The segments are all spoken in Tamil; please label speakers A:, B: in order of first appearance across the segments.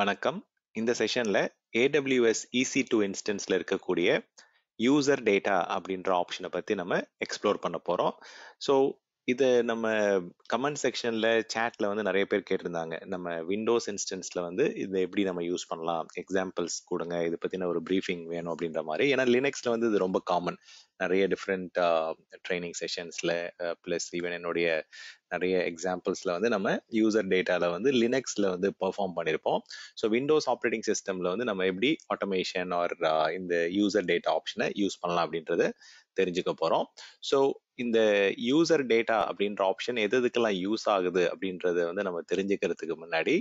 A: வணக்கம் இந்த செஷனில் AWS EC2 இன்ஸ்டன்ஸில் இருக்கக்கூடிய யூசர் டேட்டா அப்படின்ற ஆப்ஷனை பற்றி நம்ம எக்ஸ்ப்ளோர் பண்ண போகிறோம் ஸோ இது நம்ம கமெண்ட் செக்ஷன்ல சேட்ல வந்து நிறைய பேர் கேட்டிருந்தாங்க நம்ம விண்டோஸ் இன்ஸ்டன்ஸ்ல வந்து இது எப்படி நம்ம யூஸ் பண்ணலாம் எக்ஸாம்பிள்ஸ் கொடுங்க இது பத்தின ஒரு ப்ரீஃபிங் வேணும் அப்படின்ற மாதிரி ஏன்னா லினக்ஸ்ல வந்து இது ரொம்ப காமன் நிறைய டிஃப்ரெண்ட் ட்ரைனிங் செஷன்ஸ்ல ப்ளஸ் ஈவன் என்னுடைய நிறைய எக்ஸாம்பிள்ஸ்ல வந்து நம்ம யூசர் டேட்டால வந்து லினக்ஸ்ல வந்து பெர்ஃபார்ம் பண்ணியிருப்போம் ஸோ விண்டோஸ் ஆப்ரேட்டிங் சிஸ்டம்ல வந்து நம்ம எப்படி ஆட்டோமேஷன் ஆர் இந்த யூசர் டேட்டா ஆப்ஷனை யூஸ் பண்ணலாம் அப்படின்றது தெரிஞ்சுக்க போகிறோம் ஸோ இந்த யூசர் டேட்டா அப்படின்ற ஆப்ஷன் எது எதுக்கெல்லாம் யூஸ் ஆகுது அப்படின்றத வந்து நம்ம தெரிஞ்சுக்கிறதுக்கு முன்னாடி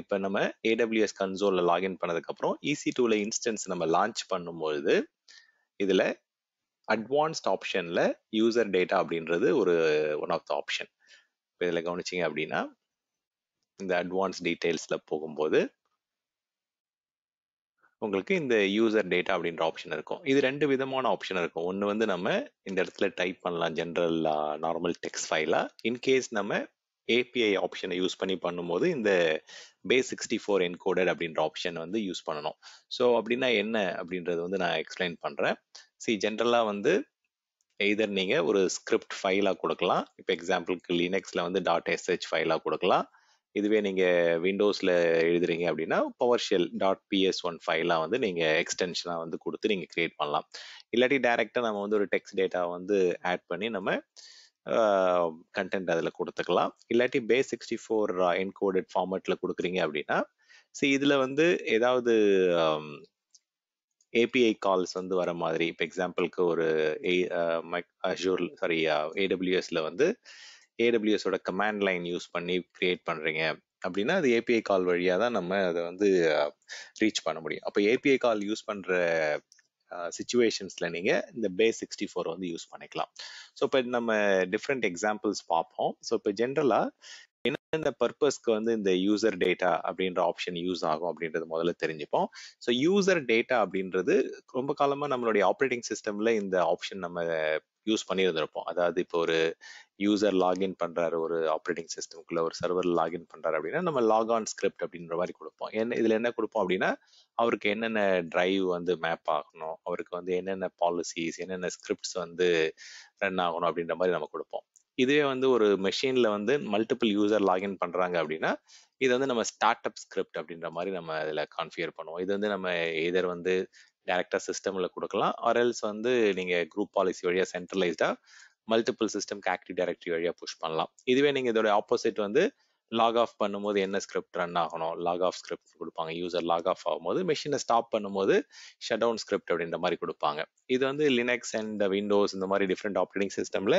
A: இப்போ நம்ம ஏடபிள்யூஎஸ் கன்சோலில் லாகின் பண்ணதுக்கப்புறம் இசி டூவில் இன்ஸ்டன்ஸ் நம்ம லான்ச் பண்ணும்பொழுது இதில் அட்வான்ஸ்ட் ஆப்ஷனில் யூசர் டேட்டா அப்படின்றது ஒரு ஒன் ஆஃப் த ஆப்ஷன் இப்போ இதில் கவனிச்சிங்க அப்படின்னா இந்த அட்வான்ஸ் டீட்டெயில்ஸில் போகும்போது உங்களுக்கு இந்த யூசர் டேட்டா அப்படின்ற ஆப்ஷன் இருக்கும் இது ரெண்டு விதமான ஆப்ஷன் இருக்கும் ஒன்று வந்து நம்ம இந்த இடத்துல டைப் பண்ணலாம் ஜென்ரல் நார்மல் டெக்ஸ்ட் ஃபைலாக இன்கேஸ் நம்ம ஏபிஐ ஆப்ஷனை யூஸ் பண்ணி பண்ணும்போது இந்த பேஸ் சிக்ஸ்டி ஃபோர் என்கோடட் அப்படின்ற ஆப்ஷன் வந்து யூஸ் பண்ணணும் ஸோ அப்படின்னா என்ன அப்படின்றது வந்து நான் எக்ஸ்பிளைன் பண்ணுறேன் சி ஜென்ரலாக வந்து எய்தர் நீங்கள் ஒரு ஸ்கிரிப்ட் ஃபைலாக கொடுக்கலாம் இப்போ எக்ஸாம்பிளுக்கு லினக்ஸில் வந்து டாட் எஸ்ஹெச் ஃபைலாக கொடுக்கலாம் இதுவே நீங்கள் விண்டோஸில் எழுதுறீங்க அப்படின்னா PowerShell dot PS one ஃபைலாக வந்து நீங்கள் எக்ஸ்டென்ஷனாக வந்து கொடுத்து நீங்கள் கிரியேட் பண்ணலாம் இல்லாட்டி டைரெக்டாக நம்ம வந்து ஒரு டெக்ஸ்ட் டேட்டா வந்து ஆட் பண்ணி நம்ம கண்டென்ட் அதில் கொடுத்துக்கலாம் இல்லாட்டி பேஸ் சிக்ஸ்டி ஃபோர் என்கோடட் ஃபார்மேட்டில் கொடுக்குறீங்க அப்படின்னா ஸோ இதில் வந்து ஏதாவது ஏபிஐ கால்ஸ் வந்து வர மாதிரி இப்போ எக்ஸாம்பிளுக்கு ஒரு அஷூர் சாரி ஏடபிள்யூஎஸ்ல வந்து ஏடபிள்யூஎஸோட கமாண்ட் லைன் யூஸ் பண்ணி கிரியேட் பண்ணுறீங்க அப்படின்னா அது ஏபிஐ கால் வழியாக தான் நம்ம அதை வந்து ரீச் பண்ண முடியும் அப்போ ஏபிஐ கால் யூஸ் பண்ணுற சுச்சுவேஷன்ஸில் நீங்கள் இந்த பே சிக்ஸ்டி ஃபோர் வந்து யூஸ் பண்ணிக்கலாம் ஸோ இப்போ நம்ம டிஃப்ரெண்ட் எக்ஸாம்பிள்ஸ் பார்ப்போம் ஸோ இப்போ ஜென்ரலாக என்னென்ன பர்பஸ்க்கு வந்து இந்த யூசர் டேட்டா அப்படின்ற ஆப்ஷன் யூஸ் ஆகும் அப்படின்றது முதல்ல தெரிஞ்சுப்போம் ஸோ யூசர் டேட்டா அப்படின்றது ரொம்ப காலமாக நம்மளுடைய ஆப்ரேட்டிங் சிஸ்டமில் இந்த ஆப்ஷன் நம்ம யூஸ் பண்ணியிருந்திருப்போம் அதாவது இப்போ ஒரு யூசர் லாகின் பண்ணுறாரு ஒரு ஆப்ரேட்டிங் சிஸ்டம்குள்ளே ஒரு சர்வர் லாகின் பண்ணுறாரு அப்படின்னா நம்ம லாக் ஆன் ஸ்கிரிப்ட் அப்படின்ற மாதிரி கொடுப்போம் என்ன இதில் என்ன கொடுப்போம் அப்படின்னா அவருக்கு என்னென்ன ட்ரைவ் வந்து மேப் ஆகணும் அவருக்கு வந்து என்னென்ன பாலிசிஸ் என்னென்ன ஸ்கிரிப்ட்ஸ் வந்து ரன் ஆகணும் அப்படின்ற மாதிரி நம்ம கொடுப்போம் இதுவே வந்து ஒரு மெஷினில் வந்து மல்டிபிள் யூசர் லாகின் பண்ணுறாங்க அப்படின்னா இது வந்து நம்ம ஸ்டார்ட் அப் ஸ்கிரிப்ட் அப்படின்ற மாதிரி நம்ம இதில் கான்ஃபியர் பண்ணுவோம் இது வந்து நம்ம எதர் வந்து டேரெக்டாக சிஸ்டமில் கொடுக்கலாம் ஆர்எல்ஸ் வந்து நீங்கள் குரூப் பாலிசி வழியாக சென்ட்ரலைஸ்டாக மல்டிபிள் சிஸ்டம்க்கு ஆக்டிவ் டைரக்டரி வழியா புஷ் பண்ணலாம் இதுவே நீங்கள் இதோட ஆப்போசிட் வந்து லாக் ஆஃப் பண்ணும்போது என்ன ஸ்கிரிப்ட் ரன் ஆகணும் லாக் ஆஃப் ஸ்கிரிப்ட் கொடுப்பாங்க யூசர் லாக் ஆஃப் ஆகும்போது மிஷினை ஸ்டாப் பண்ணும்போது ஷட் டவுன் ஸ்கிரிப்ட் அப்படின்ற மாதிரி கொடுப்பாங்க இது வந்து லினக்ஸ் அண்ட் விண்டோஸ் இந்த மாதிரி டிஃப்ரெண்ட் ஆப்ரேட்டிங் சிஸ்டம்ல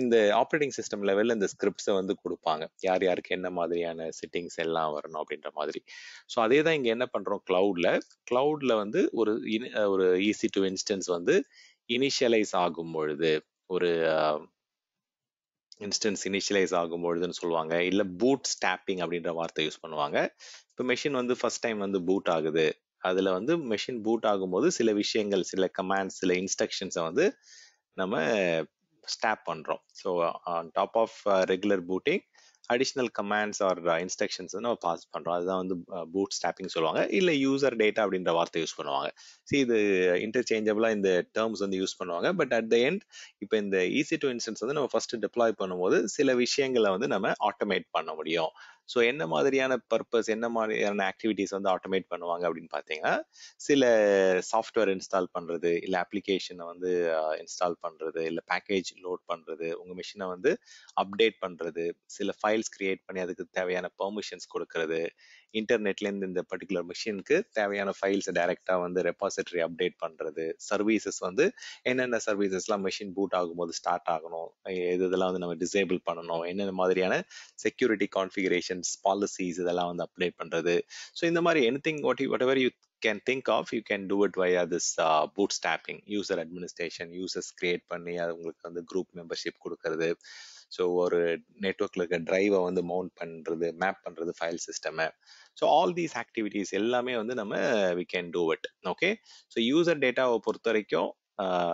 A: இந்த ஆப்ரேட்டிங் சிஸ்டம் லெவலில் இந்த ஸ்கிரிப்ட்ஸை வந்து கொடுப்பாங்க யார் யாருக்கு என்ன மாதிரியான செட்டிங்ஸ் எல்லாம் வரணும் அப்படின்ற மாதிரி ஸோ அதே தான் இங்கே என்ன பண்ணுறோம் கிளவுட்ல கிளவுட்ல வந்து ஒரு ஒரு ஈஸி டு இன்ஸ்டன்ஸ் வந்து இனிஷியலைஸ் ஆகும் பொழுது ஒரு இன்ஸ்டன்ஸ் இனிஷியலைஸ் ஆகும் பொழுதுன்னு சொல்லுவாங்க இல்லை பூட் ஸ்டாப்பிங் அப்படின்ற வார்த்தை யூஸ் பண்ணுவாங்க இப்போ மெஷின் வந்து ஃபர்ஸ்ட் டைம் வந்து பூட் ஆகுது அதில் வந்து மெஷின் பூட் ஆகும்போது சில விஷயங்கள் சில கமாண்ட்ஸ் சில இன்ஸ்ட்ரக்ஷன்ஸை வந்து நம்ம ஸ்டாப் பண்ணுறோம் so on top of regular booting additional commands or instructions நம்ம பாஸ் பண்ணுறோம் அதுதான் வந்து பூட் ஸ்டாப்பிங் சொல்லுவாங்க இல்லை யூசர் டேட்டா அப்படின்ற வார்த்தை யூஸ் பண்ணுவாங்க சி இது இன்டர்ச்சேஞ்சபிளாக இந்த டேர்ம்ஸ் வந்து யூஸ் பண்ணுவாங்க பட் அட் த எண்ட் இப்போ இந்த ஈஸி டு இன்ஸ்டன்ஸ் வந்து நம்ம ஃபர்ஸ்ட் டிப்ளாய் பண்ணும்போது சில விஷயங்களை வந்து நம்ம ஆட்டோமேட் பண்ண முடியும் ஸோ என்ன மாதிரியான பர்பஸ் என்ன மாதிரியான ஆக்டிவிட்டிஸ் வந்து ஆட்டோமேட் பண்ணுவாங்க அப்படின்னு பார்த்தீங்கன்னா சில சாஃப்ட்வேர் இன்ஸ்டால் பண்ணுறது இல்லை அப்ளிகேஷனை வந்து இன்ஸ்டால் பண்ணுறது இல்லை பேக்கேஜ் லோட் பண்ணுறது உங்கள் மிஷினை வந்து அப்டேட் பண்ணுறது சில ஃபைல்ஸ் கிரியேட் பண்ணி அதுக்கு தேவையான பெர்மிஷன்ஸ் கொடுக்கறது இன்டர்நெட்லேருந்து இந்த பர்டிகுலர் மிஷினுக்கு தேவையான ஃபைல்ஸை டைரெக்டாக வந்து ரெப்பாசிட்ரி அப்டேட் பண்ணுறது சர்வீசஸ் வந்து என்னென்ன சர்வீசஸ்லாம் மிஷின் பூட் ஆகும்போது ஸ்டார்ட் ஆகணும் எது இதெல்லாம் வந்து நம்ம டிசேபிள் பண்ணணும் என்னென்ன மாதிரியான செக்யூரிட்டி கான்ஃபிகரேஷன் ரெகுலேஷன்ஸ் பாலிசிஸ் இதெல்லாம் வந்து அப்ளை பண்றது ஸோ இந்த மாதிரி anything what whatever you can think of you can do it via this boot stopping user administration users create பண்ணி அது உங்களுக்கு வந்து குரூப் மெம்பர்ஷிப் கொடுக்கறது ஸோ ஒரு நெட்ஒர்க்கில் இருக்க ட்ரைவை வந்து மவுண்ட் பண்ணுறது மேப் பண்ணுறது ஃபைல் சிஸ்டமை ஸோ ஆல் தீஸ் ஆக்டிவிட்டீஸ் எல்லாமே வந்து நம்ம we can do it okay so user டேட்டாவை பொறுத்த வரைக்கும்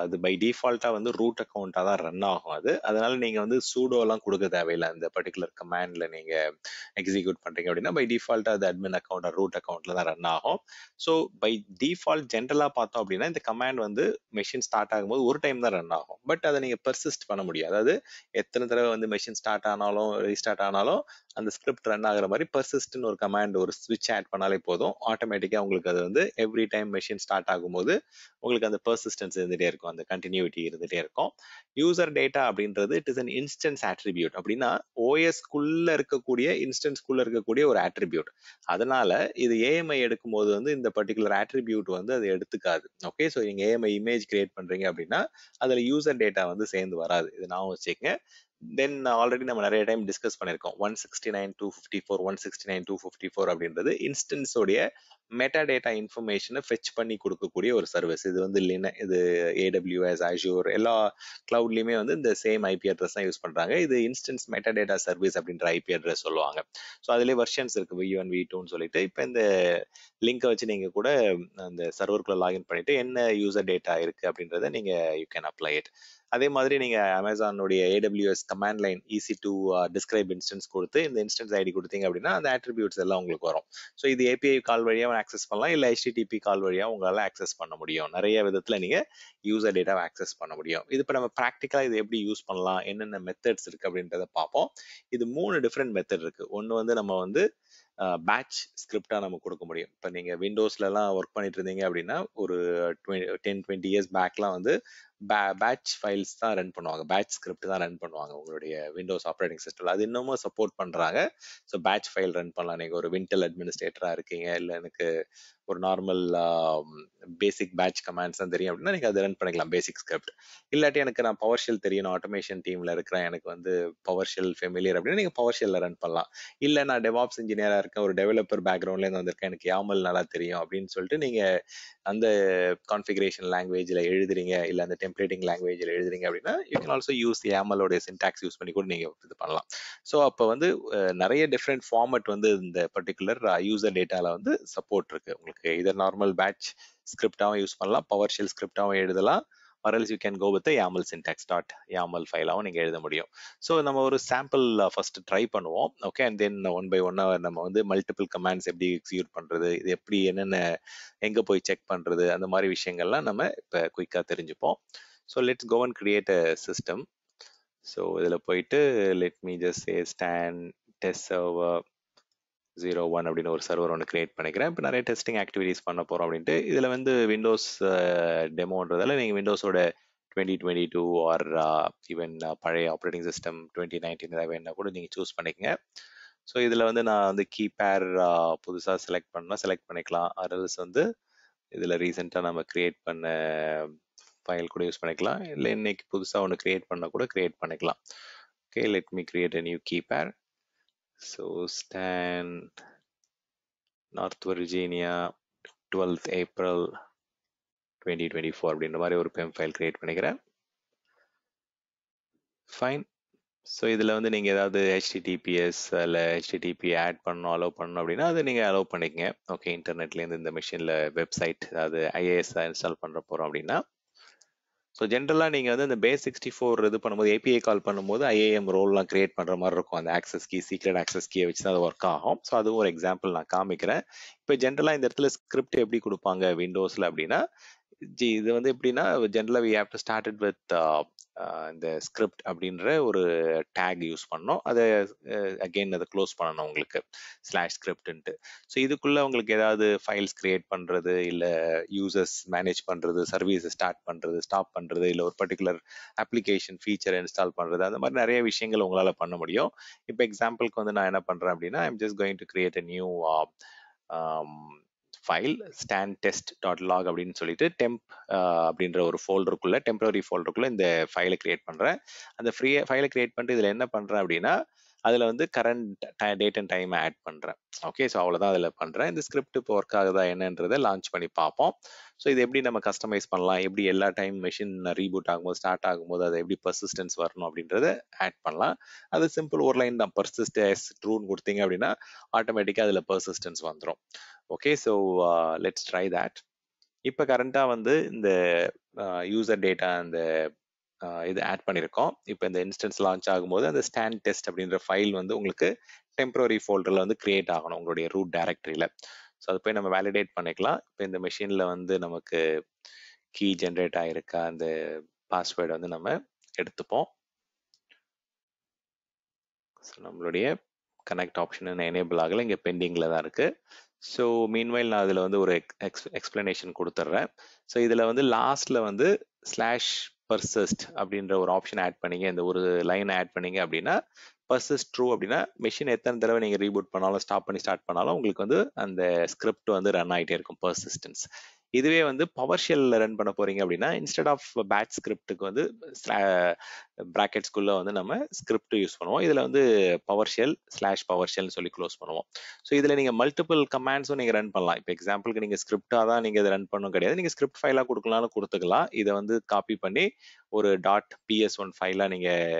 A: அது பை டிஃபால்ட்டாக வந்து ரூட் அக்கௌண்ட்டாக தான் ரன் ஆகும் அது அதனால நீங்கள் வந்து சூடோலாம் கொடுக்க தேவையில்லை அந்த பர்டிகுலர் கமாண்டில் நீங்கள் எக்ஸிக்யூட் பண்ணுறீங்க அப்படின்னா பை டிஃபால்ட்டாக அது அட்மின் அக்கௌண்ட் ரூட் அக்கௌண்ட்டில் தான் ரன் ஆகும் ஸோ பை டிஃபால்ட் ஜென்ரலாக பார்த்தோம் அப்படின்னா இந்த கமாண்ட் வந்து மெஷின் ஸ்டார்ட் ஆகும்போது ஒரு டைம் தான் ரன் ஆகும் பட் அதை நீங்கள் பெர்சிஸ்ட் பண்ண முடியாது அதாவது எத்தனை தடவை வந்து மெஷின் ஸ்டார்ட் ஆனாலும் ரீஸ்டார்ட் ஆனாலும் அந்த ஸ்கிரிப்ட் ரன் ஆகிற மாதிரி பெர்சிஸ்ட்னு ஒரு கமாண்ட் ஒரு ஸ்விட்ச் ஆட் பண்ணாலே போதும் ஆட்டோமேட்டிக்காக உங்களுக்கு அது வந்து எவ்ரி டைம் மெஷின் ஸ்டார்ட் ஆகும்போது உங்களுக்கு அந்த பெர்சிஸ்டன்ஸ் இருந்துகிட்டே இருக்கும் அந்த கண்டினியூட்டி இருந்துகிட்டே இருக்கும் யூசர் டேட்டா அப்படின்றது it is an instance attribute அப்படின்னா ஓஎஸ்குள்ள இருக்கக்கூடிய இன்ஸ்டன்ஸ்குள்ளே இருக்கக்கூடிய ஒரு ஆட்ரிபியூட் அதனால இது ஏஎம்ஐ எடுக்கும் போது வந்து இந்த பர்டிகுலர் ஆட்ரிபியூட் வந்து அது எடுத்துக்காது ஓகே ஸோ நீங்கள் ஏஎம்ஐ இமேஜ் கிரியேட் பண்றீங்க அப்படின்னா அதுல யூசர் டேட்டா வந்து சேர்ந்து வராது இது நான் வச்சுக்கேன் தென் ஆல்ரெடி uh, நம்ம நிறைய டைம் டிஸ்கஸ் பண்ணியிருக்கோம் one sixty nine two fifty four one sixty nine two fifty four அப்படின்றது இன்ஸ்டன்ஸோடைய மெட்டா டேட்டா இன்ஃபர்மேஷனை ஃபெச் பண்ணி கொடுக்கக்கூடிய ஒரு சர்வீஸ் இது வந்து லின இது ஏடபிள்யூஎஸ் ஆஷூர் எல்லா கிளவுட்லையுமே வந்து இந்த சேம் ஐபி அட்ரஸ் தான் யூஸ் பண்ணுறாங்க இது இன்ஸ்டன்ஸ் மெட்டா டேட்டா சர்வீஸ் அப்படின்ற ஐபி அட்ரஸ் சொல்லுவாங்க ஸோ அதுலேயே வெர்ஷன்ஸ் இருக்குது வி ஒன் வி டூன்னு சொல்லிட்டு இப்போ இந்த லிங்கை வச்சு நீங்கள் கூட அந்த சர்வருக்குள்ளே லாகின் பண்ணிவிட்டு என்ன யூசர் டேட்டா இருக்குது அப்படின்றத நீங்கள் யூ கேன் அப்ளை இட் அதே மாதிரி நீங்க அமேசானுடைய AWS command line EC two describe instance கொடுத்து இந்த இன்ஸ்டன்ஸ் ஐடி கொடுத்தீங்க அப்படின்னா அந்த ஆட்ரிபியூட்ஸ் எல்லாம் உங்களுக்கு வரும் ஸோ இது ஏபிஐ கால் வழியாக ஆக்சஸ் பண்ணலாம் இல்லை ஹெச்டிடிபி கால் வழியாக உங்களால் ஆக்சஸ் பண்ண முடியும் நிறைய விதத்தில் நீங்கள் யூசர் டேட்டாவை ஆக்சஸ் பண்ண முடியும் இது இப்போ நம்ம ப்ராக்டிக்கலாக இது எப்படி யூஸ் பண்ணலாம் என்னென்ன மெத்தட்ஸ் இருக்குது அப்படின்றத பார்ப்போம் இது மூணு டிஃப்ரெண்ட் மெத்தட் இருக்குது ஒன்று வந்து நம்ம வந்து பேட்ச் ஸ்கிரிப்டாக நம்ம கொடுக்க முடியும் இப்போ நீங்கள் விண்டோஸ்லலாம் ஒர்க் பண்ணிட்டு இருந்தீங்க அப்படின்னா ஒரு டுவெண்ட்டி டென் டுவெண்ட்டி இயர்ஸ் பேக்லாம் வந்து பேட்ச் ஃபைல்ஸ் தான் ரன் பண்ணுவாங்க பேட்ச் ஸ்கிரிப்ட் தான் ரன் பண்ணுவாங்க உங்களுடைய விண்டோஸ் ஆப்ரேட்டிங் சிஸ்டம் அது இன்னமும் சப்போர்ட் பண்ணுறாங்க ஸோ பேட்ச் ஃபைல் ரன் பண்ணலாம் நீங்கள் ஒரு விண்டல் அட்மினிஸ்ட்ரேட்டராக இருக்கீங்க இல்லை எனக்கு ஒரு நார்மல் பேசிக் பேட்ச் கமாண்ட்ஸ் தான் தெரியும் அப்படின்னா நீங்கள் அதை ரன் பண்ணிக்கலாம் பேசிக் ஸ்கிரிப்ட் இல்லாட்டி எனக்கு நான் பவர்ஷியல் தெரியணும் தெரியும் ஆட்டோமேஷன் டீமில் இருக்கிறேன் எனக்கு வந்து பவர் ஷெல் ஃபெமிலியர் அப்படின்னா நீங்கள் பவர் ரன் பண்ணலாம் இல்லை நான் டெவாப்ஸ் இன்ஜினியராக இருக்கேன் ஒரு டெவலப்பர் பேக்ரவுண்ட்லேருந்து வந்திருக்கேன் எனக்கு யாமல் நல்லா தெரியும் அப்படின்னு சொல்லிட்டு நீங்கள் அந்த கான்ஃபிகரேஷன் லாங்குவேஜில் எழுதுறீங்க இல்லை அந்த டெம்ப்ளேட்டிங் லாங்குவேஜில் எழுதுறீங்க அப்படின்னா யூ கேன் ஆல்சோ யூஸ் ஏமலோடைய சின்டாக்ஸ் யூஸ் பண்ணி கூட நீங்கள் இது பண்ணலாம் ஸோ அப்போ வந்து நிறைய டிஃப்ரெண்ட் ஃபார்மட் வந்து இந்த பர்டிகுலர் யூசர் டேட்டாவில் வந்து சப்போர்ட் இருக்குது உங்களுக்கு இதை நார்மல் பேட்ச் ஸ்கிரிப்டாகவும் யூஸ் பண்ணலாம் பவர் ஷெல் ஸ்கிரிப்டாகவும் எழுதலாம் or else you can go with the YAML syntax dot YAML ஃபைலாகவும் நீங்கள் எழுத முடியும் ஸோ நம்ம ஒரு சாம்பிள் ஃபர்ஸ்ட் ட்ரை பண்ணுவோம் okay and then one by ஒன்னாக நம்ம வந்து மல்டிபிள் கமாண்ட்ஸ் எப்படி எக்ஸிக்யூட் பண்ணுறது இது எப்படி என்னென்ன எங்கே போய் செக் பண்ணுறது அந்த மாதிரி விஷயங்கள்லாம் நம்ம இப்போ குயிக்காக தெரிஞ்சுப்போம் so let's go and create a system so இதில் போயிட்டு let me just say stand test server zero one அப்படின்னு ஒரு சர்வர் ஒன்று கிரியேட் பண்ணிக்கிறேன் இப்போ நிறைய டெஸ்டிங் ஆக்டிவிட்டீஸ் பண்ண போகிறோம் அப்படின்ட்டு இதில் வந்து விண்டோஸ் டெமோன்றதால நீங்கள் விண்டோஸோட twenty twenty two or even பழைய ஆப்ரேட்டிங் சிஸ்டம் டுவெண்ட்டி நைன்டீன் ஏதாவது வேணா கூட நீங்கள் சூஸ் பண்ணிக்கங்க ஸோ இதில் வந்து நான் வந்து கீபேர் புதுசாக செலக்ட் பண்ணால் செலக்ட் பண்ணிக்கலாம் அரல்ஸ் வந்து இதில் ரீசெண்டாக நம்ம கிரியேட் பண்ண ஃபைல் கூட யூஸ் பண்ணிக்கலாம் இல்லை இன்னைக்கு புதுசாக ஒன்று கிரியேட் பண்ணால் கூட கிரியேட் பண்ணிக்கலாம் okay let me create a new key pair So Stan, North Virginia, twelfth April twenty twenty four அப்படின்ற மாதிரி ஒரு பெம் ஃபைல் க்ரியேட் பண்ணிக்கிறேன் ஃபைன் ஸோ இதில் வந்து நீங்கள் ஏதாவது ஹெச்டிடிபிஎஸ் இல்லை ஹெச்டிடிபி ஆட் பண்ணணும் அலோவ் பண்ணணும் அப்படின்னா அது நீங்கள் அலோவ் பண்ணிக்கங்க ஓகே இன்டர்நெட்லேருந்து இந்த மிஷினில் வெப்சைட் அதாவது ஐஏஎஸ் இன்ஸ்டால் பண்ணுற போகிறோம் அப்படின்னா ஸோ ஜென்ரலாக நீங்கள் வந்து இந்த பேஸ் சிக்ஸ்டி ஃபோர் இது பண்ணும்போது ஏபிஐ கால் பண்ணும்போது ஐஏஎம் ரோல்லாம் கிரியேட் பண்ணுற மாதிரி இருக்கும் அந்த ஆக்சஸ் கீ சீக்ரெட் ஆக்சஸ் கீயை வச்சு தான் அது ஒர்க் ஆகும் ஸோ அதுவும் ஒரு எக்ஸாம்பிள் நான் காமிக்கிறேன் இப்போ ஜென்ரலாக இந்த இடத்துல ஸ்கிரிப்ட் எப்படி கொடுப்பாங்க விண்டோஸில் அப்படின்னா ஜி இது வந்து எப்படின்னா ஜென்ரலாக we have to started with இந்த ஸ்கிரிப்ட் அப்படின்ற ஒரு டேக் யூஸ் பண்ணோம் அதை அகெயின் அதை க்ளோஸ் பண்ணணும் உங்களுக்கு ஸ்லாஷ் ஸ்கிரிப்ட்ன்ட்டு ஸோ இதுக்குள்ளே உங்களுக்கு ஏதாவது ஃபைல்ஸ் க்ரியேட் பண்ணுறது இல்லை யூசர்ஸ் மேனேஜ் பண்ணுறது சர்வீஸை ஸ்டார்ட் பண்ணுறது ஸ்டாப் பண்ணுறது இல்லை ஒரு பர்டிகுலர் அப்ளிகேஷன் ஃபீச்சர் இன்ஸ்டால் பண்ணுறது அந்த மாதிரி நிறைய விஷயங்கள் உங்களால் பண்ண முடியும் இப்போ எக்ஸாம்பிளுக்கு வந்து நான் என்ன பண்ணுறேன் அப்படின்னா I'm just going to create a new file stand test dot log அப்படின்னு சொல்லிட்டு டெம்ப் அப்படின்ற ஒரு ஃபோல்டருக்குள்ள டெம்பரரி ஃபோல்டருக்குள்ள இந்த ஃபைலை கிரியேட் பண்ணுறேன் அந்த ஃப்ரீ ஃபைலை கிரியேட் பண்ணிட்டு இதில் என்ன பண்ணுறேன் அப்படின்னா அதில் வந்து current date and time add பண்ணுறேன் ஓகே ஸோ அவ்வளோதான் அதில் பண்ணுறேன் இந்த ஸ்கிரிப்ட் இப்போ ஒர்க் ஆகுதா என்னன்றதை லான்ச் பண்ணி பார்ப்போம் ஸோ இது எப்படி நம்ம கஸ்டமைஸ் பண்ணலாம் எப்படி எல்லா டைம் மிஷின் ரீபூட் ஆகும்போது ஸ்டார்ட் ஆகும்போது அதை எப்படி பர்சிஸ்டன்ஸ் வரணும் அப்படின்றத ஆட் பண்ணலாம் அது சிம்பிள் ஒரு லைன் தான் பர்சிஸ்ட் எஸ் ட்ரூன்னு கொடுத்தீங்க அப்படின்னா ஆட்டோமேட்டிக்காக அதில் பர்சிஸ்டன்ஸ் வந்துடும் okay so let's try that இப்போ கரண்ட்டாக வந்து இந்த யூசர் uh, டேட்டா அந்த uh, இது ஆட் பண்ணியிருக்கோம் இப்போ இந்த இன்ஸ்டன்ஸ் லான்ச் ஆகும்போது அந்த ஸ்டாண்ட் டெஸ்ட் அப்படின்ற ஃபைல் வந்து உங்களுக்கு டெம்பரரி ஃபோல்டரில் வந்து கிரியேட் ஆகணும் உங்களுடைய ரூட் டைரக்டரியில் ஸோ அதை போய் நம்ம வேலிடேட் பண்ணிக்கலாம் இப்போ இந்த மிஷினில் வந்து நமக்கு கீ ஜென்ரேட் ஆகிருக்கா அந்த பாஸ்வேர்டை வந்து நம்ம எடுத்துப்போம் ஸோ நம்மளுடைய கனெக்ட் ஆப்ஷன் எனேபிள் ஆகலை இங்கே பெண்டிங்கில் தான் இருக்குது ஸோ மீன்வைல் நான் அதில் வந்து ஒரு எக்ஸ் எக்ஸ்பிளனேஷன் கொடுத்துட்றேன் ஸோ இதில் வந்து லாஸ்ட்டில் வந்து ஸ்லாஷ் பர்சஸ்ட் அப்படின்ற ஒரு ஆப்ஷன் ஆட் பண்ணீங்க இந்த ஒரு லைன் ஆட் பண்ணீங்க அப்படின்னா பர்சஸ் ட்ரூ அப்படின்னா மிஷின் எத்தனை தடவை நீங்கள் ரீபூட் பண்ணாலும் ஸ்டாப் பண்ணி ஸ்டார்ட் பண்ணாலும் உங்களுக்கு வந்து அந்த ஸ்கிரிப்ட் வந்து ரன் ஆகிட்டே இருக்கும் பர்சிஸ்டன்ஸ் இதுவே வந்து பவர் ஷெல்லில் ரன் பண்ண போகிறீங்க அப்படின்னா இன்ஸ்டெட் ஆஃப் பேட் ஸ்கிரிப்டுக்கு வந்து ப்ராக்கெட்ஸ்குள்ளே வந்து நம்ம ஸ்கிரிப்ட் யூஸ் பண்ணுவோம் இதில் வந்து பவர் ஷெல் ஸ்லாஷ் பவர் ஷெல்னு சொல்லி க்ளோஸ் பண்ணுவோம் ஸோ இதில் நீங்கள் மல்டிபிள் கமாண்ட்ஸும் நீங்கள் ரன் பண்ணலாம் இப்போ எக்ஸாம்பிளுக்கு நீங்கள் ஸ்கிரிப்டாக தான் நீங்கள் இதை ரன் பண்ணணும் கிடையாது நீங்கள் ஸ்கிரிப்ட் ஃபைலாக கொடுக்கலாம்னு கொடுத்துக்கலாம் இதை வந்து காப்பி பண்ணி ஒரு டாட் பிஎஸ் ஒன் ஃபைலாக நீங்கள்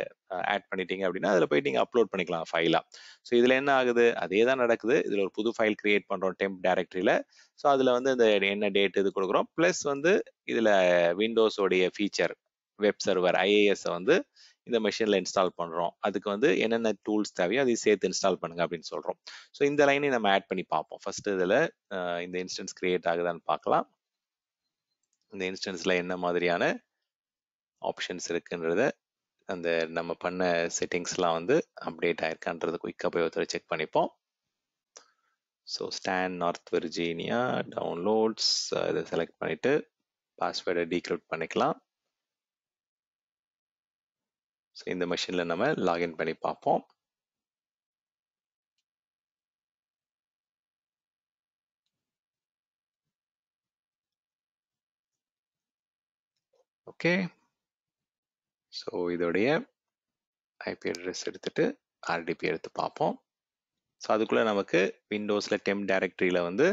A: ஆட் பண்ணிட்டீங்க அப்படின்னா அதில் போய் நீங்கள் அப்லோட் பண்ணிக்கலாம் ஃபைலாக ஸோ இதில் என்ன ஆகுது அதே தான் நடக்குது இதில் ஒரு புது ஃபைல் கிரியேட் பண்ணுறோம் டெம்ப் டேரக்டரியில் ஸோ அதில் வந்து இந்த என்ன டேட் இது கொடுக்குறோம் ப்ளஸ் வந்து இதில் விண்டோஸோடைய ஃபீச்சர் வெப் சர்வர் ஐஏஎஸை வந்து இந்த மிஷினில் இன்ஸ்டால் பண்ணுறோம் அதுக்கு வந்து என்னென்ன டூல்ஸ் தேவையோ அதை சேர்த்து இன்ஸ்டால் பண்ணுங்க அப்படின்னு சொல்கிறோம் ஸோ இந்த லைனை நம்ம ஆட் பண்ணி பார்ப்போம் ஃபஸ்ட்டு இதில் இந்த இன்ஸ்டன்ஸ் கிரியேட் ஆகுதான்னு பார்க்கலாம் இந்த இன்ஸ்டன்ஸில் என்ன மாதிரியான ஆப்ஷன்ஸ் இருக்குன்றத அந்த நம்ம பண்ண செட்டிங்ஸ்லாம் வந்து அப்டேட் ஆயிருக்கான்றது குயிக்காக போய் ஒருத்தர் செக் பண்ணிப்போம் so stand North Virginia downloads இதை செலக்ட் பண்ணிவிட்டு பாஸ்வேர்டை டீக்ரிப்ட் பண்ணிக்கலாம் ஸோ இந்த மிஷினில் நம்ம லாகின் பண்ணி பார்ப்போம் ஓகே ஸோ இதோடைய ஐபி அட்ரஸ் எடுத்துட்டு ஆர்டிபி எடுத்து பார்ப்போம் ஸோ அதுக்குள்ளே நமக்கு விண்டோஸில் டெம் டைரக்டரியில் வந்து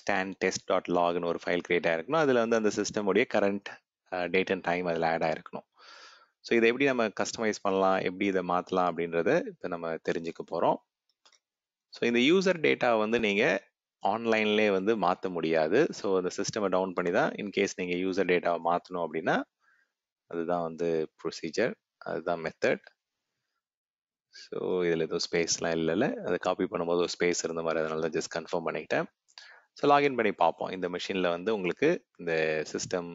A: ஸ்டாண்ட் டெஸ்ட் டாட் லாக்னு ஒரு ஃபைல் க்ரியேட் ஆகிருக்கணும் அதில் வந்து அந்த சிஸ்டமுடைய கரண்ட் டேட் அண்ட் டைம் அதில் ஆட் ஆகிருக்கணும் ஸோ இதை எப்படி நம்ம கஸ்டமைஸ் பண்ணலாம் எப்படி இதை மாற்றலாம் அப்படின்றத இப்போ நம்ம தெரிஞ்சுக்க போகிறோம் ஸோ இந்த யூசர் டேட்டா வந்து நீங்கள் ஆன்லைன்லேயே வந்து மாற்ற முடியாது ஸோ அந்த சிஸ்டமை டவுன் பண்ணி தான் இன்கேஸ் நீங்கள் யூசர் டேட்டாவை மாற்றணும் அப்படின்னா அதுதான் வந்து ப்ரொசீஜர் அதுதான் மெத்தட் ஸோ இதில் எதுவும் ஸ்பேஸ்லாம் இல்லைல்ல அதை காப்பி பண்ணும்போது ஒரு ஸ்பேஸ் இருந்த மாதிரி அதனால தான் ஜஸ்ட் கன்ஃபார்ம் பண்ணிக்கிட்டேன் ஸோ லாகின் பண்ணி பார்ப்போம் இந்த மிஷினில் வந்து உங்களுக்கு இந்த சிஸ்டம்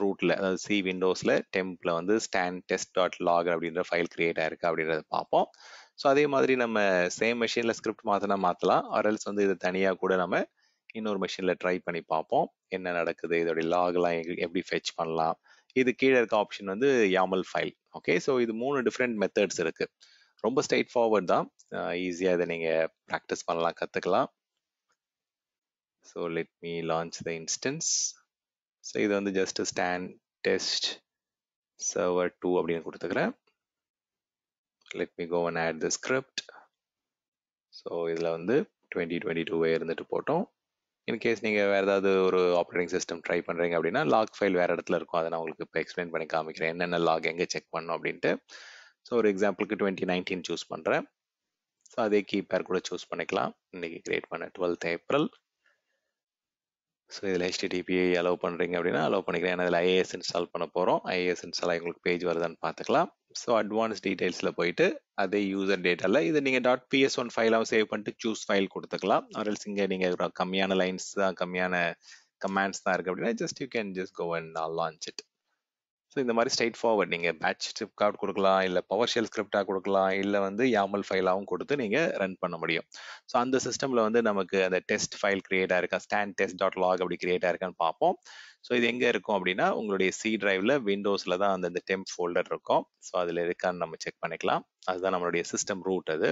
A: ரூட்டில் அதாவது சி விண்டோஸில் டெம்பில் வந்து ஸ்டாண்ட் டெஸ்ட் டாட் லாக் அப்படின்ற ஃபைல் கிரியேட் ஆயிருக்கு அப்படின்றத பார்ப்போம் ஸோ அதே மாதிரி நம்ம சேம் மிஷினில் ஸ்கிரிப்ட் மாற்றினா மாற்றலாம் ஆர்எல்ஸ் வந்து இதை தனியாக கூட நம்ம இன்னொரு மிஷினில் ட்ரை பண்ணி பார்ப்போம் என்ன நடக்குது இதோடைய லாக்லாம் எப்படி ஃபெச் பண்ணலாம் இது கீழே இருக்க ஆப்ஷன் வந்து யாமல் ஃபைல் ஓகே ஸோ இது மூணு டிஃப்ரெண்ட் மெத்தட்ஸ் இருக்கு ரொம்ப ஸ்ட்ரைட் ஃபார்வர்ட் தான் ஈஸியாக இதை நீங்கள் ப்ராக்டிஸ் பண்ணலாம் கற்றுக்கலாம் so let me launch the instance so இது வந்து just stand test server two அப்படின்னு கொடுத்துக்கிறேன் let me go and add the script so இதில் வந்து டுவெண்ட்டி டுவெண்ட்டி டூவே இருந்துட்டு போட்டோம் இன்கேஸ் நீங்கள் வேறு ஏதாவது ஒரு ஆப்ரேட்டிங் சிஸ்டம் ட்ரை பண்ணுறீங்க அப்படின்னா லாக் ஃபைல் வேறு இடத்துல இருக்கும் அதை நான் உங்களுக்கு இப்போ எக்ஸ்பிளைன் பண்ணி காமிக்கிறேன் என்னென்ன லாக் எங்கே செக் பண்ணணும் அப்படின்ட்டு ஸோ ஒரு எக்ஸாம்பிளுக்கு டுவெண்ட்டி நைன்டீன் சூஸ் பண்ணுறேன் ஸோ அதே கீ பேர் கூட சூஸ் பண்ணிக்கலாம் இன்றைக்கி கிரியேட் பண்ண டுவெல்த் ஏப்ரல் ஸோ இதில் ஹெச்டிடிபிஐ அலோவ் பண்ணுறீங்க அப்படின்னா அலோவ் பண்ணிக்கிறேன் ஏன்னா இதில் ஐஏஎஸ் இன்ஸ்டால் பண்ண போகிறோம் ஐஏஎஸ் இன்ஸ்டால் எங்களுக்கு பேஜ் வருதான்னு பார்த்துக்கலாம் ஸோ அட்வான்ஸ் டீடைல்ஸில் போயிட்டு அதே யூசர் டேட்டாவில் இதை நீங்கள் டாட் பிஎஸ் ஒன் ஃபைலாகவும் சேவ் பண்ணிட்டு சூஸ் ஃபைல் கொடுத்துக்கலாம் அவர்கள் இங்கே நீங்கள் கம்மியான லைன்ஸ் தான் கம்மியான கமாண்ட்ஸ் தான் இருக்குது அப்படின்னா just you can just go and launch it so இந்த மாதிரி ஸ்ட்ரைட் ஃபார்வர்ட் நீங்கள் பேட்ச் கார்டு கொடுக்கலாம் இல்லை பவர் ஷெல் ஸ்கிரிப்டாக கொடுக்கலாம் இல்லை வந்து யாமல் ஃபைலாகவும் கொடுத்து நீங்கள் ரன் பண்ண முடியும் ஸோ அந்த சிஸ்டமில் வந்து நமக்கு அந்த டெஸ்ட் ஃபைல் கிரியேட் ஆயிருக்கா ஸ்டாண்ட் டெஸ்ட் டாட் லாக் அப்படி கிரியேட் ஆயிருக்கான்னு பார்ப்போம் ஸோ இது எங்கே இருக்கும் அப்படின்னா உங்களுடைய சி டிரைவில் விண்டோஸில் தான் அந்த டெம்ப் ஃபோல்டர் இருக்கும் ஸோ அதில் இருக்கான்னு நம்ம செக் பண்ணிக்கலாம் அதுதான் நம்மளுடைய சிஸ்டம் ரூட் அது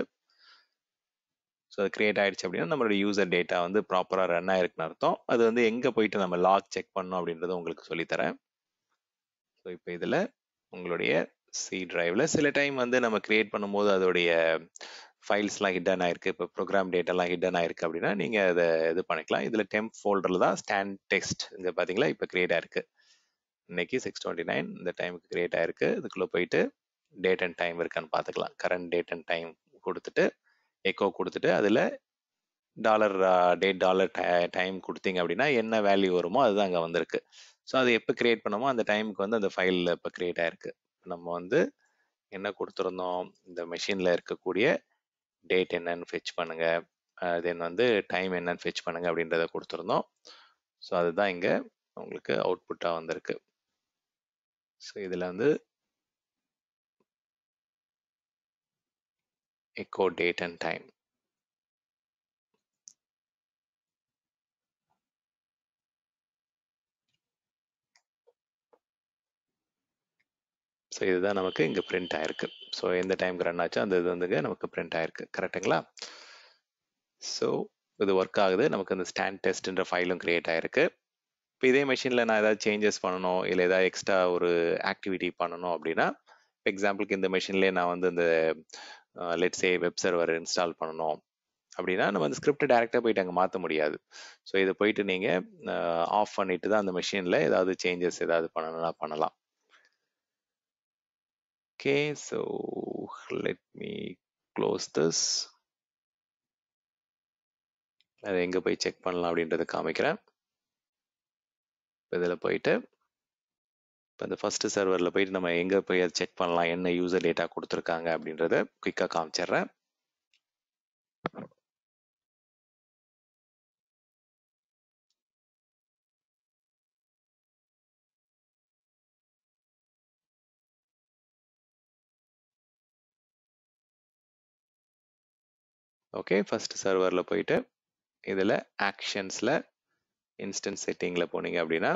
A: ஸோ அது கிரியேட் ஆயிடுச்சு அப்படின்னா நம்மளோட யூசர் டேட்டா வந்து ப்ராப்பராக ரன் ஆயிருக்குன்னு அர்த்தம் அது வந்து எங்கே போயிட்டு நம்ம லாக் செக் பண்ணோம் அப்படின்றத உங்களுக்கு சொல்லித்தரேன் ஸோ இப்போ இதில் உங்களுடைய சி ட்ரைவில் சில டைம் வந்து நம்ம கிரியேட் பண்ணும்போது அதோடைய ஃபைல்ஸ்லாம் ஹிட்டன் ஆயிருக்கு இப்போ ப்ரோக்ராம் டேட்டெல்லாம் ஹிட்டன் ஆயிருக்கு அப்படின்னா நீங்கள் அதை இது பண்ணிக்கலாம் இதில் டெம்ப் ஃபோல்டரில் தான் ஸ்டாண்ட் டெக்ஸ்ட் இங்கே பார்த்தீங்களா இப்போ கிரியேட் ஆயிருக்கு இன்னைக்கு சிக்ஸ் டுவெண்ட்டி நைன் இந்த டைமுக்கு கிரியேட் ஆயிருக்கு இதுக்குள்ளே போயிட்டு டேட் அண்ட் டைம் இருக்கான்னு பார்த்துக்கலாம் கரண்ட் டேட் அண்ட் டைம் கொடுத்துட்டு எக்கோ கொடுத்துட்டு அதில் டாலர் டேட் டாலர் டைம் கொடுத்தீங்க அப்படின்னா என்ன வேல்யூ வருமோ அதுதான் அங்கே வந்திருக்கு ஸோ அது எப்போ கிரியேட் பண்ணமோ அந்த டைமுக்கு வந்து அந்த ஃபைலில் இப்போ கிரியேட் ஆயிருக்கு நம்ம வந்து என்ன கொடுத்துருந்தோம் இந்த மெஷினில் இருக்கக்கூடிய டேட் என்னன்னு ஃபெச் பண்ணுங்க தென் வந்து டைம் என்னன்னு ஃபெச் பண்ணுங்க அப்படின்றத கொடுத்துருந்தோம் ஸோ அதுதான் இங்கே உங்களுக்கு அவுட்புட்டாக வந்திருக்கு ஸோ இதில் வந்து echo date and time so இதுதான் நமக்கு இங்கே பிரிண்ட் ஆயிருக்கு ஸோ எந்த டைமுக்கு ரன் ஆச்சோ அந்த இது வந்துங்க நமக்கு பிரிண்ட் ஆயிருக்கு கரெக்டுங்களா ஸோ இது ஒர்க் ஆகுது நமக்கு இந்த ஸ்டாண்ட் டெஸ்ட்ன்ற ஃபைலும் கிரியேட் ஆயிருக்கு இப்போ இதே மெஷினில் நான் ஏதாவது சேஞ்சஸ் பண்ணணும் இல்லை ஏதாவது எக்ஸ்ட்ரா ஒரு ஆக்டிவிட்டி பண்ணணும் அப்படின்னா எக்ஸாம்பிளுக்கு இந்த மெஷின்லேயே நான் வந்து இந்த லெட்ஸே வெப் சர்வர் இன்ஸ்டால் பண்ணணும் அப்படின்னா நம்ம அந்த ஸ்கிரிப்ட் டேரெக்டாக போயிட்டு அங்கே மாற்ற முடியாது ஸோ இதை போயிட்டு நீங்கள் ஆஃப் பண்ணிட்டு தான் அந்த மிஷினில் ஏதாவது சேஞ்சஸ் ஏதாவது பண்ணணும்னா பண்ணலாம் okay so let me close this அதை எங்க போய் செக் பண்ணலாம் அப்படின்றத காமிக்கிறேன் இப்போ இதில் போயிட்டு இப்போ இந்த ஃபர்ஸ்ட் சர்வரில் போயிட்டு நம்ம எங்க போய் அதை செக் பண்ணலாம் என்ன யூசர் டேட்டா கொடுத்துருக்காங்க அப்படின்றத குயிக்காக காமிச்சிடுறேன் ஓகே ஃபஸ்ட்டு சர்வரில் போயிட்டு இதில் ஆக்ஷன்ஸில் இன்ஸ்டன்ஸ் செட்டிங்கில் போனீங்க அப்படின்னா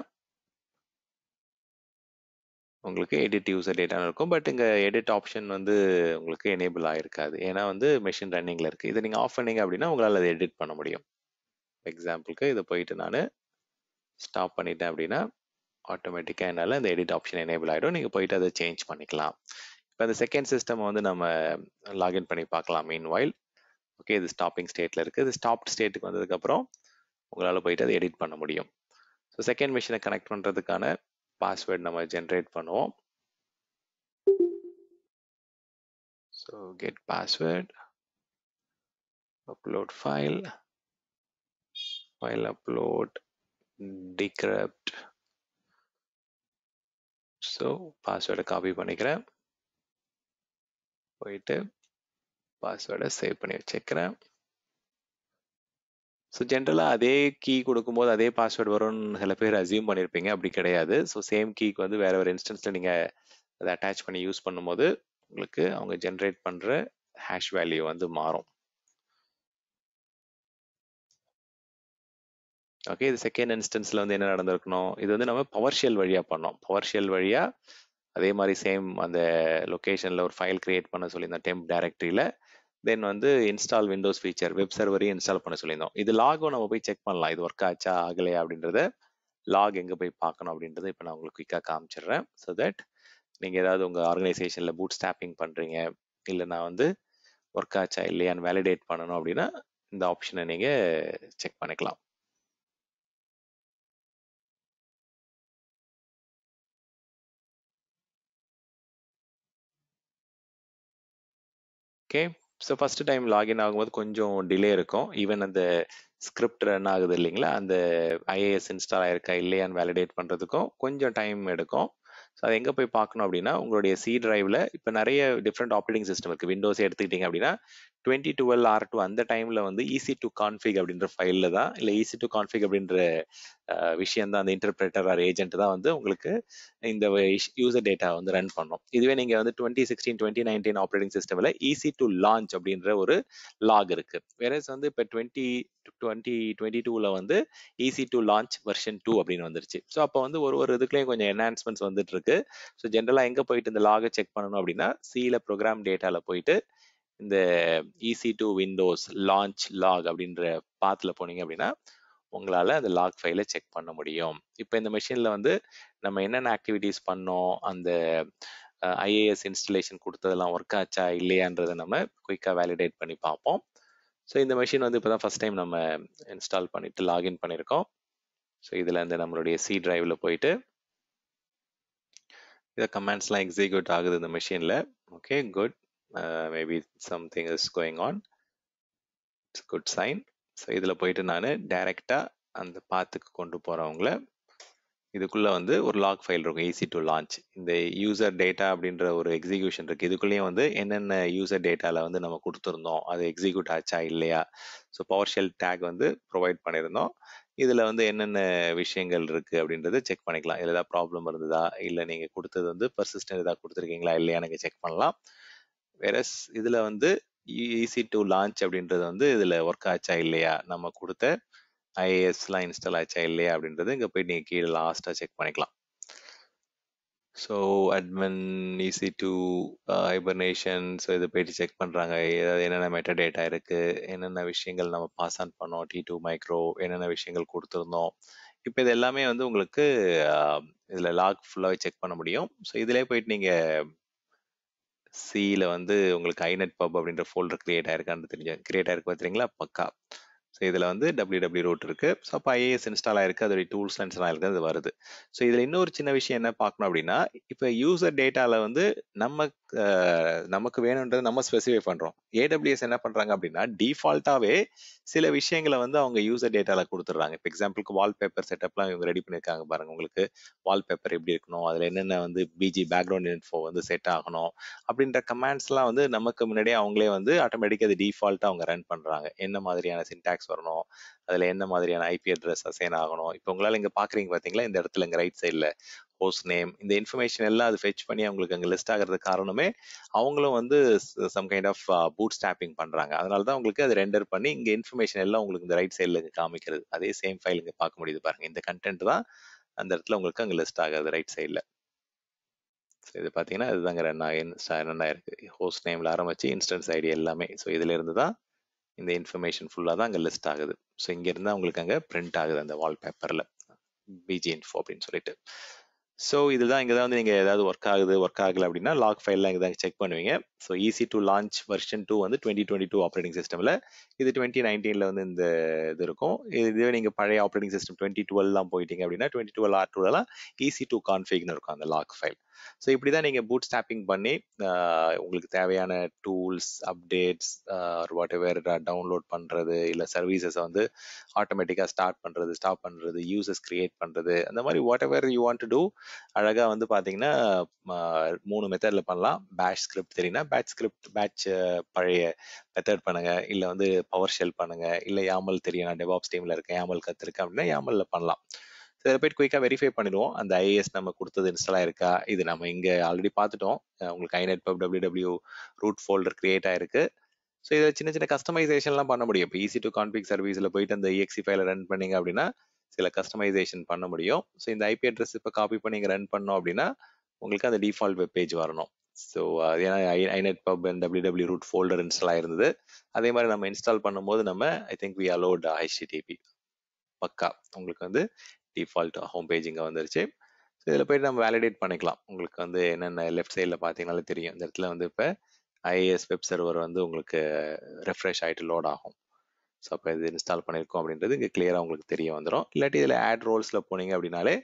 A: உங்களுக்கு எடிட் யூசர் டேட்டானு இருக்கும் பட் இங்கே எடிட் ஆப்ஷன் வந்து உங்களுக்கு எனேபிள் ஆகிருக்காது ஏன்னா வந்து மிஷின் ரன்னிங்கில் இருக்குது இதை நீங்கள் ஆஃப் பண்ணீங்க அப்படின்னா உங்களால் அதை எடிட் பண்ண முடியும் எக்ஸாம்பிளுக்கு இதை போயிட்டு நான் ஸ்டாப் பண்ணிட்டேன் அப்படின்னா ஆட்டோமேட்டிக்காக என்னால் இந்த எடிட் ஆப்ஷன் எனேபிள் ஆகிடும் நீங்கள் போயிட்டு அதை சேஞ்ச் பண்ணிக்கலாம் இப்போ அந்த செகண்ட் சிஸ்டம் வந்து நம்ம லாகின் பண்ணி பார்க்கலாம் மீன் வைல் ஓகே இது ஸ்டாப்பிங் ஸ்டேட்டில் இருக்குது இது ஸ்டாப்ட் ஸ்டேட்டுக்கு வந்ததுக்கப்புறம் உங்களால் போயிட்டு அதை எடிட் பண்ண முடியும் ஸோ செகண்ட் மிஷினை கனெக்ட் பண்ணுறதுக்கான பாஸ்வேர்ட் நம்ம ஜென்ரேட் பண்ணுவோம் so get password upload file file upload decrypt so password copy பண்ணிக்கிறேன் போயிட்டு பாஸ்வேர்டை சேவ் பண்ணி வச்சுக்கிறேன் ஸோ ஜென்ரலாக அதே கீ கொடுக்கும்போது அதே பாஸ்வேர்டு வரும்னு சில பேர் அசியூம் பண்ணியிருப்பீங்க அப்படி கிடையாது ஸோ சேம் கீக்கு வந்து வேற ஒரு இன்ஸ்டன்ஸில் நீங்கள் அதை அட்டாச் பண்ணி யூஸ் பண்ணும்போது உங்களுக்கு அவங்க ஜென்ரேட் பண்ணுற ஹேஷ் வேல்யூ வந்து மாறும் ஓகே இது செகண்ட் இன்ஸ்டன்ஸில் வந்து என்ன நடந்திருக்கணும் இது வந்து நம்ம பவர்ஷியல் வழியாக பண்ணோம் பவர்ஷியல் வழியாக அதே மாதிரி சேம் அந்த லொக்கேஷனில் ஒரு ஃபைல் கிரியேட் பண்ண சொல்லியிருந்தேன் டெம்ப் டைரக்டரியில் தென் வந்து இன்ஸ்டால் விண்டோஸ் ஃபீச்சர் வெப் சர்வரையும் இன்ஸ்டால் பண்ண சொல்லியிருந்தோம் இது லாகோ நம்ம போய் செக் பண்ணலாம் இது ஒர்க் ஆச்சா ஆகலையா அப்படின்றத லாக் எங்கே போய் பார்க்கணும் அப்படின்றத இப்போ நான் உங்களுக்கு குயிக்காக காமிச்சிடுறேன் ஸோ தட் நீங்கள் ஏதாவது உங்கள் ஆர்கனைசேஷனில் பூட் ஸ்டாப்பிங் பண்ணுறீங்க இல்லை நான் வந்து ஒர்க் ஆச்சா இல்லையான்னு வேலிடேட் பண்ணணும் அப்படின்னா இந்த ஆப்ஷனை நீங்கள் செக் பண்ணிக்கலாம் okay so first time login ஆகும்போது கொஞ்சம் டிலே இருக்கும் ஈவன் அந்த ஸ்கிரிப்ட் ரன் ஆகுது இல்லைங்களா அந்த ஐஏஎஸ் இன்ஸ்டால் ஆயிருக்கா இல்லையான்னு வேலிடேட் பண்ணுறதுக்கும் கொஞ்சம் டைம் எடுக்கும் ஸோ அது எங்கே போய் பார்க்கணும் அப்படின்னா உங்களுடைய சி டிரைவில் இப்போ நிறைய டிஃப்ரெண்ட் ஆப்ரேட்டிங் சிஸ்டம் இருக்குது விண்டோஸே எடுத்துக்கிட்டிங்க அப்படின்னா டுவெண்ட்டி டுவெல் ஆர் டூ அந்த டைம்ல வந்து ஈசி டு கான்ஃபிக் அப்படின்ற ஃபைல்ல தான் இல்லை ஈசி டு கான்ஃபிக் அப்படின்ற விஷயம் தான் அந்த இன்டர்பிரேட்டர் ஆர் ஏஜென்ட் தான் வந்து உங்களுக்கு இந்த யூசர் டேட்டா வந்து ரன் பண்ணும் இதுவே நீங்கள் வந்து twenty sixteen twenty nineteen operating சிஸ்டமில் ஈசி டு லான்ச் அப்படின்ற ஒரு லாக் இருக்கு வேற வந்து இப்போ டுவெண்ட்டி டுவெண்ட்டி டுவெண்ட்டி டூவில் வந்து EC two launch version two அப்படின்னு வந்துருச்சு ஸோ அப்போ வந்து ஒரு ஒரு இதுக்குலேயும் கொஞ்சம் என்ஹான்ஸ்மெண்ட்ஸ் வந்துட்டு இருக்கு ஸோ ஜென்ரலாக எங்கே போயிட்டு இந்த லாகை செக் பண்ணணும் அப்படின்னா சீல ப்ரோக்ராம் டேட்டாவில் போயிட்டு இந்த EC two Windows launch log அப்படின்ற பாத்தில் போனீங்க அப்படின்னா உங்களால் அந்த லாக் ஃபைலை செக் பண்ண முடியும் இப்போ இந்த மிஷினில் வந்து நம்ம என்னென்ன ஆக்டிவிட்டீஸ் பண்ணோம் அந்த ஐஏஎஸ் இன்ஸ்டலேஷன் கொடுத்ததெல்லாம் ஒர்க் ஆச்சா இல்லையான்றதை நம்ம குயிக்காக வேலிடேட் பண்ணி பார்ப்போம் ஸோ இந்த மிஷின் வந்து இப்போ தான் ஃபஸ்ட் டைம் நம்ம இன்ஸ்டால் பண்ணிவிட்டு லாகின் பண்ணியிருக்கோம் ஸோ இதில் இந்த நம்மளுடைய சி ட்ரைவில் போயிட்டு இதை கமெண்ட்ஸ்லாம் எக்ஸிக்யூட் ஆகுது இந்த மிஷினில் okay good uh, something is going on it's good sign so இதில் போயிட்டு நான் டைரெக்டாக அந்த பாத்துக்கு கொண்டு போகிறவங்கள இதுக்குள்ளே வந்து ஒரு லாக் ஃபைல் இருக்கும் ஈஸி டு லான்ச் இந்த யூசர் டேட்டா அப்படின்ற ஒரு எக்ஸிக்யூஷன் இருக்குது இதுக்குள்ளேயும் வந்து என்னென்ன யூசர் டேட்டாவில் வந்து நம்ம கொடுத்துருந்தோம் அது எக்ஸிக்யூட் ஆச்சா இல்லையா ஸோ பவர் ஷெல் டேக் வந்து ப்ரொவைட் பண்ணியிருந்தோம் இதில் வந்து என்னென்ன விஷயங்கள் இருக்குது அப்படின்றத செக் பண்ணிக்கலாம் இதில் ஏதாவது ப்ராப்ளம் இருந்ததா இல்லை நீங்கள் கொடுத்தது வந்து பர்சிஸ்டன் ஏதாவது கொடுத்துருக்கீங்களா இல்லையா நீங்கள் செக் பண்ணலாம் வேற இதில் வந்து ஈஸி டு லான்ச் அப்படின்றது வந்து இதில் ஒர்க் ஆச்சா இல்லையா நம்ம கொடுத்த ஐஏஎஸ்லாம் இன்ஸ்டால் ஆச்சா இல்லையா அப்படின்றது இங்கே போய் நீங்கள் கீழே லாஸ்ட்டாக செக் பண்ணிக்கலாம் so admin EC2 hibernation so இதை போயிட்டு செக் பண்ணுறாங்க ஏதாவது என்னென்ன மெட்டர் டேட்டா இருக்குது என்னென்ன விஷயங்கள் நம்ம பாஸ் ஆன் பண்ணோம் டி டூ மைக்ரோ என்னென்ன விஷயங்கள் கொடுத்துருந்தோம் இப்போ இது எல்லாமே வந்து உங்களுக்கு இதில் லாக் ஃபுல்லாகவே செக் பண்ண முடியும் ஸோ இதிலே போயிட்டு நீங்கள் சியில் வந்து உங்களுக்கு ஐநெட் பப் அப்படின்ற ஃபோல்டர் கிரியேட் ஆயிருக்கான்னு தெரிஞ்சு கிரியேட் ஆயிருக்கு பார்த்துறீங்களா பக்கா ஸோ இதில் வந்து டபிள்யூ டபிள்யூ ரூட் இருக்குது ஸோ அப்போ ஐஏஎஸ் இன்ஸ்டால் ஆயிருக்கு அதோடைய டூல்ஸ் இன்ஸ்டால் ஆயிருக்கு அது வருது ஸோ இதில் இன்னொரு சின்ன விஷயம் என்ன பார்க்கணும் அப்படின்னா இப்போ யூசர் டேட்டாவில் வந்து நம்ம நமக்கு வேணுன்றது நம்ம ஸ்பெசிஃபை பண்ணுறோம் ஏடபிள்யூஎஸ் என்ன பண்ணுறாங்க அப்படின்னா டிஃபால்ட்டாகவே சில விஷயங்களை வந்து அவங்க யூசர் டேட்டாவில் கொடுத்துட்றாங்க இப்போ எக்ஸாம்பிளுக்கு வால்பேப்பர் செட்டப்லாம் இவங்க ரெடி பண்ணியிருக்காங்க பாருங்க உங்களுக்கு வால்பேப்பர் எப்படி இருக்கணும் அதில் என்னென்ன வந்து பிஜி பேக்ரவுண்ட் இன்ஃபோ வந்து செட் ஆகணும் அப்படின்ற கமெண்ட்ஸ்லாம் வந்து நமக்கு முன்னாடியே அவங்களே வந்து ஆட்டோமேட்டிக்காக அது டிஃபால்ட்டாக அவங்க ரன் பண்ணுறாங்க என்ன மாதிரியான சின்டாக்ஸ் பாஸ்வேர்ட்ஸ் வரணும் அதில் என்ன மாதிரியான ஐபி அட்ரஸ் அசைன் ஆகணும் இப்போ உங்களால் இங்கே பார்க்குறீங்க பார்த்தீங்களா இந்த இடத்துல இங்கே ரைட் சைடில் ஹோஸ் நேம் இந்த இன்ஃபர்மேஷன் எல்லாம் அது ஃபெச் பண்ணி அவங்களுக்கு அங்கே லிஸ்ட் ஆகிறது காரணமே அவங்களும் வந்து some kind of boot stopping uh, பண்ணுறாங்க அதனால தான் உங்களுக்கு அது ரெண்டர் பண்ணி இங்கே இன்ஃபர்மேஷன் எல்லாம் உங்களுக்கு இந்த ரைட் சைடில் காமிக்கிறது அதே சேம் ஃபைல் இங்கே பார்க்க முடியுது பாருங்கள் இந்த கண்டென்ட் தான் அந்த இடத்துல உங்களுக்கு அங்கே லிஸ்ட் ஆகாது ரைட் சைடில் ஸோ இது பார்த்தீங்கன்னா இதுதாங்க ரெண்டாயிரம் ஆகி ஹோஸ்ட் நேமில் ஆரம்பிச்சு இன்ஸ்டன்ஸ் ஐடி எல்லாமே ஸோ இருந்து தான் இந்த இன்ஃபர்மேஷன் ஃபுல்லாக தான் அங்கே லிஸ்ட் ஆகுது ஸோ இங்கேருந்து அவங்களுக்கு அங்கே பிரிண்ட் ஆகுது அந்த வால்பேப்பரில் பிஜி இன்ஃபோ அப்படின்னு சொல்லிட்டு ஸோ இதுதான் இங்கே தான் வந்து நீங்கள் ஏதாவது ஒர்க் ஆகுது ஒர்க் ஆகலை அப்படின்னா லாக் ஃபைல்லாம் இங்கே தான் செக் பண்ணுவீங்க so EC2 launch version two வந்து டுவெண்ட்டி டுவெண்ட்டி டூ ஆப்ரேட்டிங் சிஸ்டமில் இது டுவெண்ட்டி நைன்டீனில் வந்து இந்த இது இருக்கும் இதுவே நீங்கள் பழைய ஆப்ரேட்டிங் சிஸ்டம் டுவெண்ட்டி டுவெல்லாம் போயிட்டீங்க அப்படின்னா டுவெண்ட்டி டுவெல் ஆர் டூலாம் ஈஸி டு கான்ஃபிக்னு இருக்கும் அந்த லாக் ஃபைல் ஸோ இப்படி தான் நீங்கள் பூட் ஸ்டாப்பிங் பண்ணி உங்களுக்கு தேவையான tools updates whatever download பண்ணுறது இல்லை சர்வீசஸை வந்து ஆட்டோமேட்டிக்காக ஸ்டார்ட் பண்ணுறது ஸ்டாப் பண்ணுறது யூசஸ் கிரியேட் பண்ணுறது அந்த மாதிரி whatever you want to do அழகாக வந்து பார்த்தீங்கன்னா மூணு மெத்தடில் பண்ணலாம் பேட்ச் ஸ்கிரிப்ட் தெரியுனா பேட்ச் ஸ்கிரிப்ட் பேட்ச் பழைய மெத்தட் பண்ணுங்க இல்லை வந்து பவர் ஷெல் பண்ணுங்க இல்லை யாமல் தெரியும் நான் டெவாப்ஸ் டீமில் இருக்கேன் யாமல் கற்றுருக்கேன் அப்படின்னா யாமலில் பண்ணலாம் சில போயிட்டு குயிக்காக வெரிஃபை பண்ணிடுவோம் அந்த ஐஏஎஸ் நம்ம கொடுத்தது இன்ஸ்டால் ஆயிருக்கா இது நம்ம இங்கே ஆல்ரெடி பார்த்துட்டோம் உங்களுக்கு inetpub W W root folder create ஆயிருக்கு ஸோ இதில் சின்ன சின்ன கஸ்டமைசேஷன்லாம் பண்ண முடியும் இப்போ ஈஸி டு கான்ஃபிக் சர்வீஸில் போயிட்டு அந்த இஎக்சி ஃபைல ரன் பண்ணீங்க அப்படின்னா சில கஸ்டமைசேஷன் பண்ண முடியும் ஸோ இந்த ஐபி அட்ரஸ் இப்போ காப்பி பண்ணி நீங்கள் ரன் பண்ணோம் அப்படின்னா உங்களுக்கு அந்த டிஃபால்ட் வெப் பேஜ் வரணும் ஸோ அது ஏன்னா I inetpub and W W root folder install ஆயிருந்தது அதே மாதிரி நம்ம இன்ஸ்டால் பண்ணும்போது நம்ம I think we allot HTTP பக்கா உங்களுக்கு வந்து டிஃபால்ட் ஹோம் பேஜ் இங்கே வந்துருச்சு ஸோ இதில் போயிட்டு நம்ம வேலிடேட் பண்ணிக்கலாம் உங்களுக்கு வந்து என்னென்ன லெஃப்ட் சைடில் பார்த்தீங்கனாலே தெரியும் இந்த இடத்துல வந்து இப்போ ஐஏஎஸ் வெப் சர்வர் வந்து உங்களுக்கு ரெஃப்ரெஷ் ஆகிட்டு லோட் ஆகும் ஸோ அப்போ இது இன்ஸ்டால் பண்ணியிருக்கோம் அப்படின்றது இங்கே கிளியராக உங்களுக்கு தெரிய வந்துடும் இல்லாட்டி இதில் ஆட் ரோல்ஸில் போனீங்க அப்படின்னாலே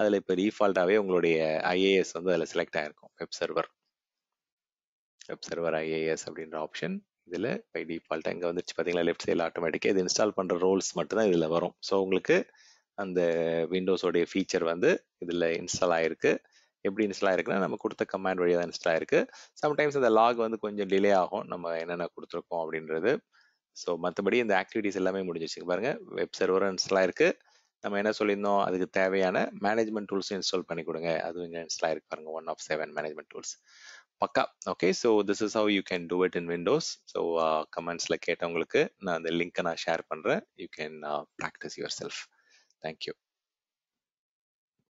A: அதில் இப்போ ரீஃபால்ட்டாகவே உங்களுடைய ஐஏஎஸ் வந்து அதில் செலக்ட் ஆகிருக்கும் web server web server IAS அப்படின்ற ஆப்ஷன் இதில் பை டிஃபால்ட்டாக இங்கே வந்துச்சு பார்த்தீங்களா லெஃப்ட் சைடில் ஆட்டோமேட்டிக்காக இது இன்ஸ்டால் பண்ணுற ரோல்ஸ் மட்டும்தான் இதில் வரும் ஸோ உங்களுக்கு அந்த விண்டோஸோடைய ஃபீச்சர் வந்து இதில் இன்ஸ்டால் ஆகிருக்கு எப்படி இன்ஸ்டால் ஆயிருக்குன்னா நம்ம கொடுத்த கமாண்ட் வழியாக தான் இன்ஸ்டால் ஆயிருக்கு சம்டைம்ஸ் அந்த லாக் வந்து கொஞ்சம் டிலே ஆகும் நம்ம என்னென்ன கொடுத்துருக்கோம் அப்படின்றது ஸோ மற்றபடி இந்த ஆக்டிவிட்டிஸ் எல்லாமே முடிஞ்சிச்சு பாருங்கள் வெப் சர்வரன்ஸ்லாம் இருக்குது நம்ம என்ன சொல்லியிருந்தோம் அதுக்கு தேவையான மேனேஜ்மெண்ட் டூல்ஸும் இன்ஸ்டால் பண்ணி கொடுங்க அதுவும் இங்கே இன்ஸ்டால் இருக்கு பாருங்க one of seven management tools பக்கா okay so this is how you can do it in Windows so கமெண்ட்ஸில் கேட்டவங்களுக்கு நான் அந்த லிங்க்கை நான் ஷேர் பண்ணுறேன் you can practice yourself thank you